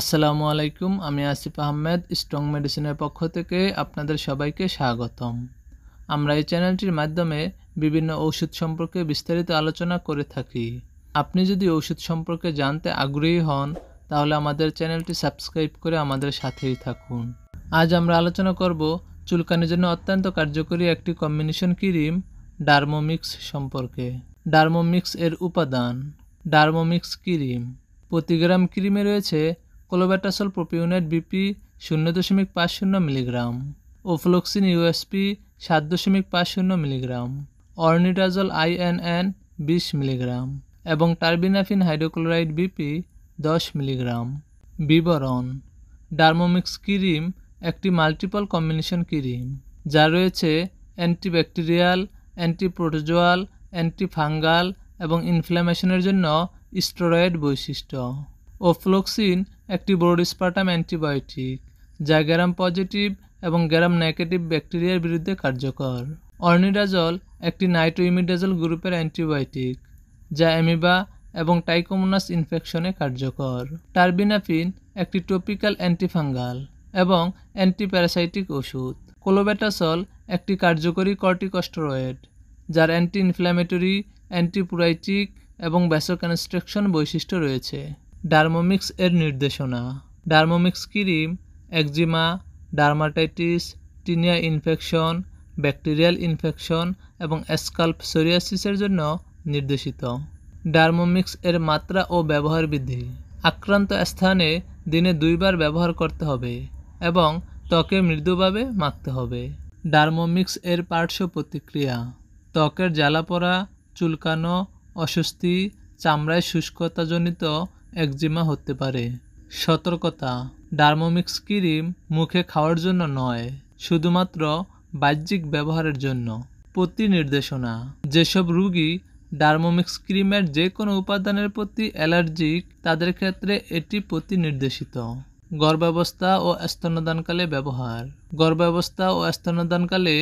আসসালামু আলাইকুম আমি আসিফ আহমেদ স্ট্রং মেডিসিনের পক্ষ থেকে আপনাদের সবাইকে স্বাগতম আমরা এই চ্যানেলটির মাধ্যমে বিভিন্ন ঔষধ সম্পর্কে বিস্তারিত আলোচনা করে থাকি আপনি যদি ঔষধ সম্পর্কে জানতে আগ্রহী হন তাহলে আমাদের চ্যানেলটি সাবস্ক্রাইব করে আমাদের সাথেই থাকুন আজ আমরা আলোচনা করব চুলকানির জন্য অত্যন্ত কার্যকরী একটি কম্বিনেশন ক্রিম ডার্মোমিক্স সম্পর্কে ডার্মোমিক্স এর উপাদান ডার্মোমিক্স ক্রিম প্রতি গ্রাম ক্রিমে রয়েছে কোলোবেটাসল প্রোপিওনেট বিপি শূন্য দশমিক পাঁচ শূন্য মিলিগ্রাম ওফ্লোক্সিন ইউএসপি সাত দশমিক পাঁচ শূন্য মিলিগ্রাম অর্নিডাজল আইএনএন বিশ মিলিগ্রাম এবং টার্বিনাফিন হাইড্রোক্লোরাইড বিপি দশ মিলিগ্রাম বিবরণ ডার্মোমিক্স ক্রিম একটি মাল্টিপল কম্বিনেশন ক্রিম যা রয়েছে অ্যান্টিব্যাকটেরিয়াল অ্যান্টিপ্রোটোজোয়াল অ্যান্টিফাঙ্গাল এবং ইনফ্ল্যামেশনের জন্য স্টেরয়েড বৈশিষ্ট্য ওফ্লোক্সিন একটি বোরোডিসপার্টাম অ্যান্টিবায়োটিক যা গ্যারাম পজিটিভ এবং গ্যারাম নেগেটিভ ব্যাকটেরিয়ার বিরুদ্ধে কার্যকর অর্নিডাজল একটি নাইট্রোইমিডাজল গ্রুপের অ্যান্টিবায়োটিক যা অ্যামিবা এবং টাইকোমোনাস ইনফেকশনে কার্যকর টার্বিনাফিন একটি টপিক্যাল অ্যান্টিফাঙ্গাল এবং অ্যান্টিপ্যারাসাইটিক ওষুধ কোলোবেটাসল একটি কার্যকরী কর্টিকস্টরয়েড যার অ্যান্টি ইনফ্ল্যামেটরি অ্যান্টিপুরাইটিক এবং ব্যাসোকনস্ট্রাকশন বৈশিষ্ট্য রয়েছে ডার্মোমিক্স এর নির্দেশনা Dermomix cream eczema dermatitis tinea infection bacterial infection এবং স্কাল্প সোরিয়াসিসের জন্য নির্দেশিত ডার্মোমিক্স এর মাত্রা ও ব্যবহার বিধি আক্রান্ত স্থানে দিনে দুইবার ব্যবহার করতে হবে এবং ত্বকে মৃদুভাবে মাখতে হবে ডার্মোমিক্স এর পার্শ্ব প্রতিক্রিয়া ত্বকের জ্বালা পড়া চুলকানো অস্বস্তি চামড়ায় শুষ্কতাজনিত একজিমা হতে পারে সতর্কতা ডার্মোমিক্স ক্রিম মুখে খাওয়ার জন্য নয় শুধুমাত্র বাহ্যিক ব্যবহারের জন্য প্রতি নির্দেশনা যেসব রুগী ডার্মোমিক্স ক্রিমের যে কোনো উপাদানের প্রতি অ্যালার্জিক তাদের ক্ষেত্রে এটি প্রতি নির্দেশিত গর্ভাবস্থা ও স্তনদানকালে ব্যবহার গর্ভাবস্থা ও স্তনদানকালে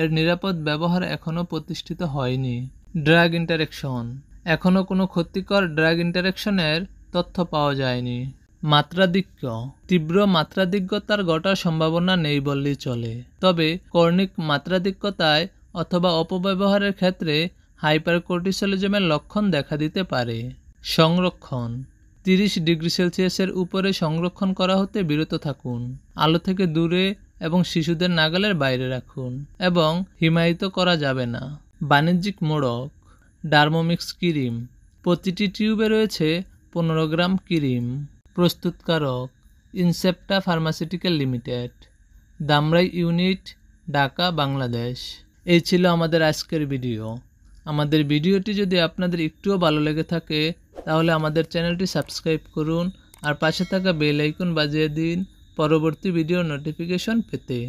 এর নিরাপদ ব্যবহার এখনও প্রতিষ্ঠিত হয়নি ড্রাগ ইন্টারেকশন এখনও কোনো ক্ষতিকর ড্রাগ ইন্টারেকশনের তথ্য পাওয়া যায়নি মাত্রাধিক্য তীব্র মাত্রাধিক্যতার ঘটার সম্ভাবনা নেই বললেই চলে তবে কর্ণিক মাত্রাধিক্যতায় অথবা অপব্যবহারের ক্ষেত্রে হাইপারকোর্টিসলিজমের লক্ষণ দেখা দিতে পারে সংরক্ষণ তিরিশ ডিগ্রি সেলসিয়াসের উপরে সংরক্ষণ করা হতে বিরত থাকুন আলো থেকে দূরে এবং শিশুদের নাগালের বাইরে রাখুন এবং হিমায়িত করা যাবে না বাণিজ্যিক মোড়ক ডার্মোমিক্স ক্রিম প্রতিটি টিউবে রয়েছে পনেরো গ্রাম ক্রিম প্রস্তুতকারক Incepta pharmaceutical limited Dhamrai unit Dhaka Bangladesh এই ছিল আমাদের আজকের ভিডিও আমাদের ভিডিওটি যদি আপনাদের একটুও ভালো লেগে থাকে তাহলে আমাদের চ্যানেলটি সাবস্ক্রাইব করুন আর পাশে থাকা বেল আইকন বাজিয়ে দিন পরবর্তী ভিডিও নোটিফিকেশন পেতে